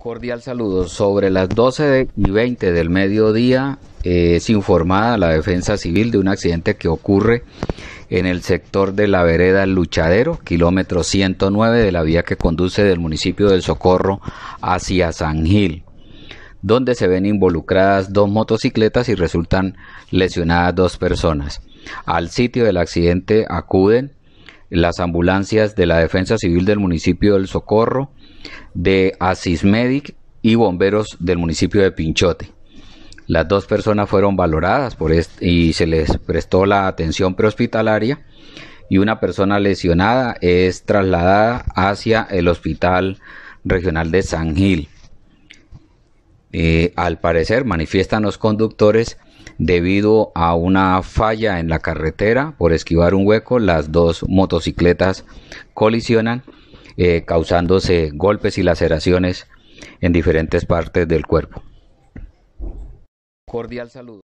Cordial saludo. Sobre las 12 y 20 del mediodía eh, es informada la defensa civil de un accidente que ocurre en el sector de la vereda Luchadero, kilómetro 109 de la vía que conduce del municipio del Socorro hacia San Gil, donde se ven involucradas dos motocicletas y resultan lesionadas dos personas. Al sitio del accidente acuden las ambulancias de la Defensa Civil del municipio del Socorro, de Asismedic y bomberos del municipio de Pinchote. Las dos personas fueron valoradas y se les prestó la atención prehospitalaria y una persona lesionada es trasladada hacia el Hospital Regional de San Gil. Eh, al parecer manifiestan los conductores debido a una falla en la carretera por esquivar un hueco las dos motocicletas colisionan eh, causándose golpes y laceraciones en diferentes partes del cuerpo cordial saludo